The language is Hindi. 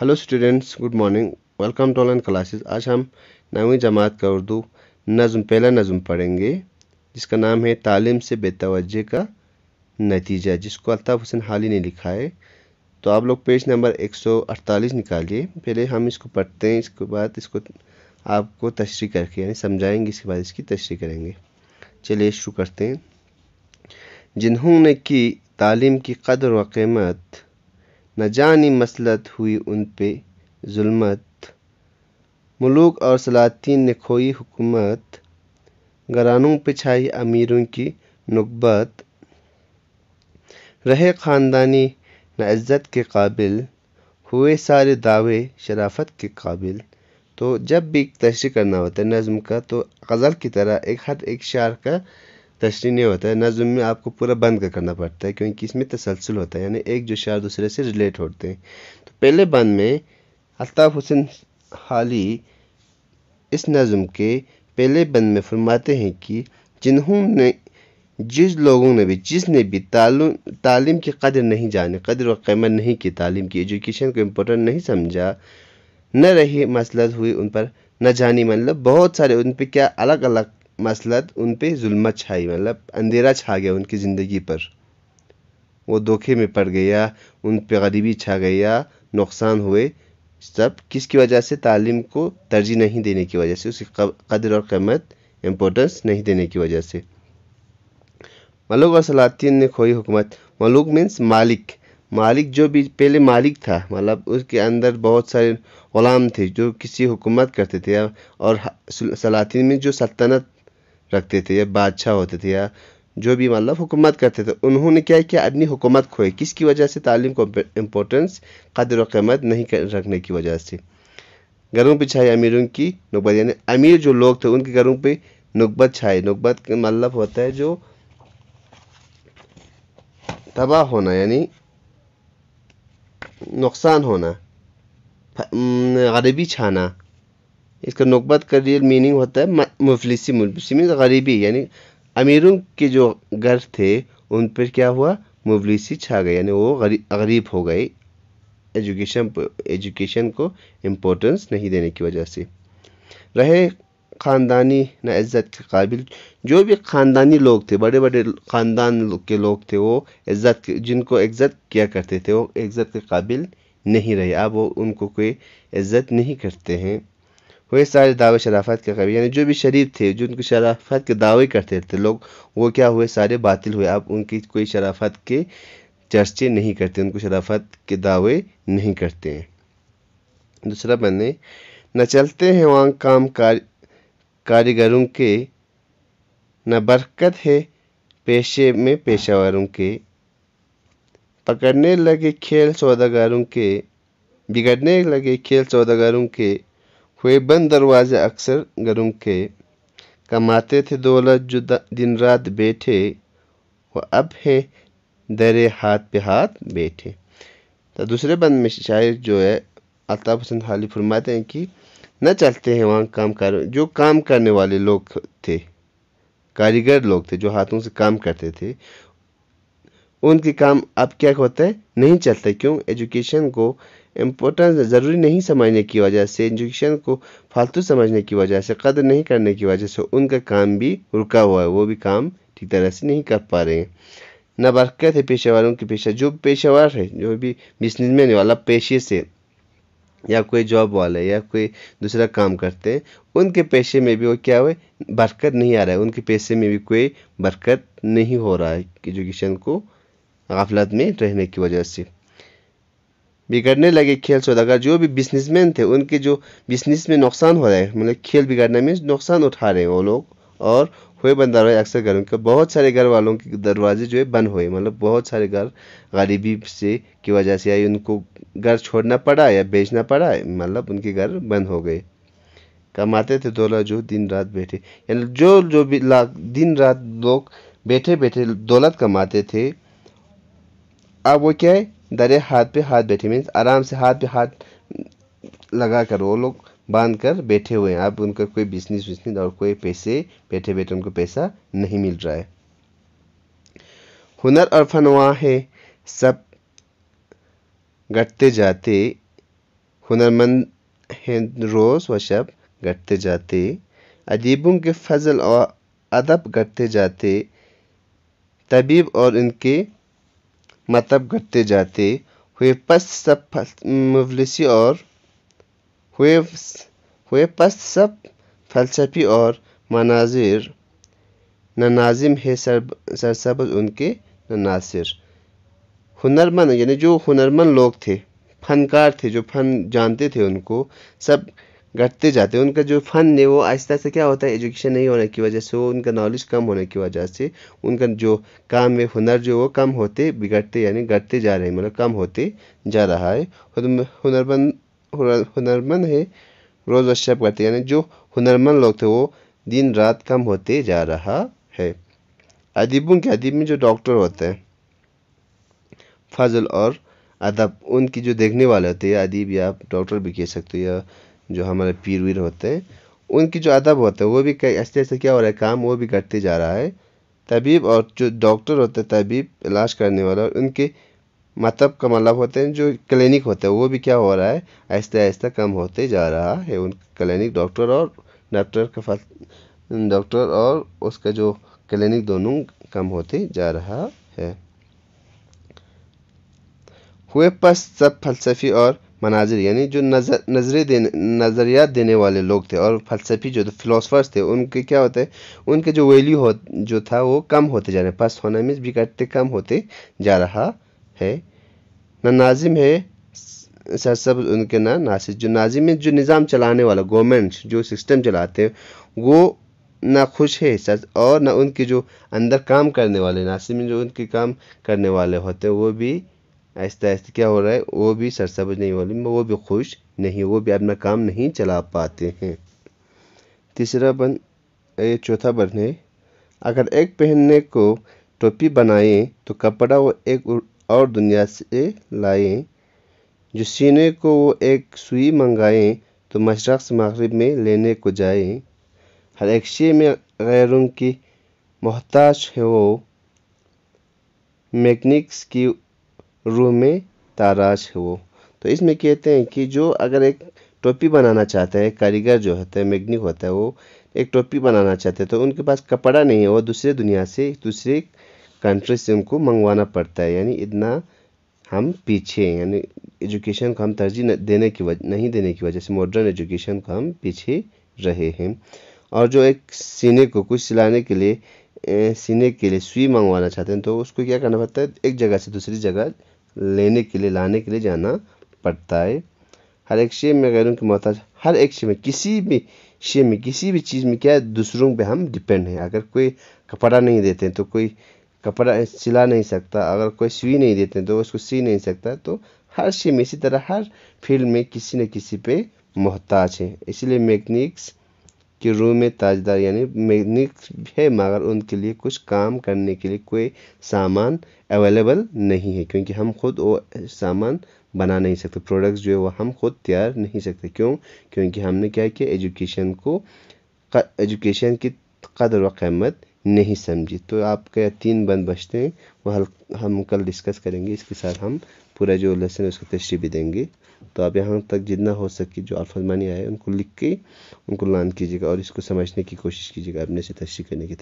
hello students good morning welcome to online classes आज हम नवी जमात का उर्दू नज़म पहला नज़म पढ़ेंगे जिसका नाम है तालीम से बेतवजह का नतीजा जिसको अल्ताफ़ हुसैन हाली ने लिखा है तो आप लोग पेज नंबर 148 निकालिए पहले हम इसको पढ़ते हैं इसके बाद इसको आपको तशरी करके यानी समझाएंगे इसके बाद इसकी तशरी करेंगे चलिए शुरू करते हैं जिन्होंने की तालीम की कदर व कीमत न जानी मसलत हुई उन पे जुल्मत मलूक और सलातीन ने खोई हुकूमत घरानों पे छाई अमीरों की नुकबत रहे ख़ानदानी न इज़्ज़त के काबिल हुए सारे दावे शराफत के काबिल तो जब भी तशरी करना होता है नज़म का तो गज़ल की तरह एक हर एक शार का तशरी नहीं होता है नज़म में आपको पूरा बंद कर करना पड़ता है क्योंकि इसमें तसलसल होता है यानी एक जो शार दूसरे से रिलेट होते हैं तो पहले बंद में अलताफ़ हुसैन हाली इस नज़म के पहले बंद में फरमाते हैं कि जिन्होंने जिस लोगों ने भी जिसने भी तालीम की कदर नहीं जानी कदर व कीमत नहीं की तालीम की एजुकेशन को इम्पोर्टेंट नहीं समझा न रही मसलत हुई उन पर न जानी मतलब बहुत सारे उन पर क्या अलग अलग मसलत उन पर जुल्मत छाई मतलब अंधेरा छा गया उनकी ज़िंदगी पर वो धोखे में पड़ गया उन पर गरीबी छा गया नुकसान हुए सब किसकी वजह से तालीम को तरजीह नहीं देने की वजह से उसकी कदर और कीमत इम्पोर्टेंस नहीं देने की वजह से मलुक और सलातीन ने खोई हुकूमत मलुक मीन्स मालिक मालिक जो भी पहले मालिक था मतलब उसके अंदर बहुत सारे ग़ुलाम थे जो किसी हुकूमत करते थे और सलातीन में जो सल्तनत रखते थे या बादशाह होते थे या जो भी मतलब हुकूमत करते थे उन्होंने क्या किया अपनी हुकूमत खोई किसकी वजह से तालीम को इम्पोर्टेंस कदर कीमत नहीं कर, रखने की वजह से घरों पर छाई अमीरों की नुकबत यानी अमीर जो लोग थे उनके घरों पर नुकबत छाई नुकबत का मतलब होता है जो तबाह होना यानी नुकसान होना गरीबी छाना इसका नकबत का रियल मीनिंग होता है मुफलिस मुफलिसी मीन गरीबी यानी अमीरों के जो घर थे उन पर क्या हुआ मुफलिसी छा गई यानी वो गरीब हो गए एजुकेशन एजुकेशन को इम्पोर्टेंस नहीं देने की वजह से रहे ख़ानदानी ना इज़्ज़त के काबिल जो भी ख़ानदानी लोग थे बड़े बड़े ख़ानदान के लोग थे वो इज़्ज़त जिनको इज़्ज़त किया करते थे वो इज़्ज़त के काबिल नहीं रहे अब वो उनको कोई इज़्ज़त नहीं करते हैं वही सारे दावे शराफत के कभी यानी जो भी शरीफ थे जो उनकी शराफत के दावे करते थे लोग वो क्या हुए सारे बातिल हुए अब उनकी कोई शराफत के चर्चे नहीं करते उनको शराफत के दावे नहीं करते हैं दूसरा बने न चलते हैं वहाँ काम कार, कारीगरों के न बरकत है पेशे में पेशावरों के पकड़ने लगे खेल सौदागरों के बिगड़ने लगे खेल सौदागरों के हुए बंद दरवाज़े अक्सर गर्म के कमाते थे दौलत जो दिन रात बैठे वो अब हैं दरे हाथ पे हाथ बैठे तो दूसरे बंद में शायर जो है अल्ताफ हसन हाली फरमाते हैं कि न चलते हैं वहाँ काम कर जो काम करने वाले लोग थे कारीगर लोग थे जो हाथों से काम करते थे उनके काम अब क्या होता है नहीं चलता क्यों एजुकेशन को इम्पोर्टेंस ज़रूरी नहीं समझने की वजह से एजुकेशन को फालतू समझने की वजह से कदर नहीं करने की वजह से उनका काम भी रुका हुआ है वो भी काम ठीक तरह से नहीं कर पा रहे हैं ना बरकत है पेशे वालों पेशा जो पेशेवर है जो भी बिजनेसमैन वाला पेशे से या कोई जॉब वाला या कोई दूसरा काम करते हैं उनके पेशे में भी वो क्या हुए बरकत नहीं आ रहा है उनके पेशे में भी कोई बरकत नहीं हो रहा है एजुकेशन को गाफलत में रहने की वजह से बिगड़ने लगे खेल सौदागर जो भी बिजनेसमैन थे उनके जो बिजनेस में नुकसान हो रहे हैं मतलब खेल बिगड़ने में नुकसान उठा रहे हैं वो लोग और हुए बंदा दरवाजे अक्सर घरों के बहुत सारे घर वालों के दरवाजे जो है बंद हुए मतलब बहुत सारे घर गरीबी से की वजह से आई उनको घर छोड़ना पड़ा या बेचना पड़ा मतलब उनके घर बंद हो गए कमाते थे दौलत तो जो दिन रात बैठे यानी जो जो भी दिन रात लोग बैठे बैठे दौलत कमाते थे अब वो क्या है दरे हाथ पे हाथ बैठे मीन्स आराम से हाथ पे हाथ लगा कर वो लोग बांध कर बैठे हुए हैं आप उनका कोई बिजनेस विजनेस और कोई पैसे बैठे बैठे उनको पैसा नहीं मिल रहा है हुनर और फन वहाँ है सब घटते जाते हुनरमंद हैं रोज़ व शब घटते जाते अदीबों के फजल और अदब घटते जाते तबीब और इनके मतब करते जाते हुए पस सब मुबलसी और हुए हुए पस सब फलसफी और मनाजिर नाजिम है सर सरसब उनके नासिर हुनरमंद यानी जो हुनरमंद लोग थे फनकार थे जो फन जानते थे उनको सब घटते जाते हैं उनका जो फ़न है वो आहिस्ता आहिस्ता क्या होता है एजुकेशन नहीं होने की वजह से वो उनका नॉलेज कम होने की वजह से उनका जो काम में हुनर जो वो कम होते बिगड़ते यानी घटते जा रहे हैं मतलब कम होते जा रहा है हुनरमंद हुनरमंद है रोज़ वर्षप करते यानी जो हुनरमंद लोग थे वो दिन रात कम होते जा रहा है अदीबों के अदीब में जो डॉक्टर होते हैं फजल और अदब उनकी जो देखने वाले होते हैं अदीब या आप डॉक्टर भी कह सकते हो या जो हमारे पीर वीर होते हैं उनकी जो अदब होता है वो भी कई ऐसे ऐसे क्या हो रहा है काम वो भी करते जा रहा है तबीब और जो डॉक्टर होते हैं तबीब इलाज करने वाला उनके मतलब का मतलब होते हैं जो क्लिनिक होते हैं वो भी क्या हो रहा है ऐसे ऐसे कम होते जा रहा है उन क्लिनिक डॉक्टर और डॉक्टर का डॉक्टर और उसका जो क्लिनिक दोनों कम होते जा रहा है हुए पस सब फलसफी और मनाजिर यानी जो नजर नजरे देने नज़रियात देने वाले लोग थे और फलसफी जो फिलोसफर्स थे उनके क्या होते उनके जो वैल्यू हो जो था वो कम होते जा रहे हैं पास होना मीन्स बिगड़ते कम होते जा रहा है ना नाजिम है सर सब उनके ना नासिर जो नाजिम में जो निज़ाम चलाने वाला गवर्नमेंट जो सिस्टम चलाते हैं वो ना खुश है सर और ना उनके जो अंदर काम करने वाले नासिर में जो उनके काम करने वाले होते हैं वो भी आहिस्ता आहिस्ता क्या हो रहा है वो भी सरसब्ज नहीं हो रही वो भी खुश नहीं वो भी अपना काम नहीं चला पाते हैं तीसरा बन ये चौथा बन है अगर एक पहनने को टोपी बनाएं तो कपड़ा वो एक और दुनिया से लाए जो सीने को वो एक सुई मंगाएं तो मशरक से मगरब में लेने को जाए हर एक शे में गैरों की मोहताज है वो मैकनिक्स की रूम में ताराश हो तो इसमें कहते हैं कि जो अगर एक टोपी बनाना चाहता है कारीगर जो होता है मैगनिक होता है वो एक टोपी बनाना चाहते हैं तो उनके पास कपड़ा नहीं है वो दूसरे दुनिया से दूसरे कंट्री से उनको मंगवाना पड़ता है यानी इतना हम पीछे हैं यानी एजुकेशन को हम तरजीह देने की वजह नहीं देने की वजह से मॉडर्न एजुकेशन को हम पीछे रहे हैं और जो एक सीने को कुछ सिलाने के लिए सीने के लिए सुई मंगवाना चाहते हैं तो उसको क्या करना पड़ता है एक जगह से दूसरी जगह लेने के लिए लाने के लिए जाना पड़ता है हर एक शे में गैरों की मोहताज हर एक शे में किसी भी शे में किसी भी चीज़ में क्या है दूसरों पे हम डिपेंड हैं अगर कोई कपड़ा नहीं देते हैं तो कोई कपड़ा सिला नहीं सकता अगर कोई सुई नहीं देते हैं तो उसको सी नहीं सकता तो हर शे में इसी तरह हर फील्ड में किसी न किसी पे मोहताज है इसलिए मैकनिक्स कि रूम में ताजदार यानी मैकेनिक है मगर उनके लिए कुछ काम करने के लिए कोई सामान अवेलेबल नहीं है क्योंकि हम खुद वो सामान बना नहीं सकते प्रोडक्ट्स जो है वो हम खुद तैयार नहीं सकते क्यों क्योंकि हमने क्या किया एजुकेशन को एजुकेशन की कदर व कीमत नहीं समझी तो आपके तीन बंद बचते हैं वह हम कल डिस्कस करेंगे इसके साथ हम पूरा जो लेसन है उसको तशरी भी देंगे तो आप यहाँ तक जितना हो सके जो मानी आए उनको लिख के उनको लान कीजिएगा और इसको समझने की कोशिश कीजिएगा अपने से तस्वीर करने की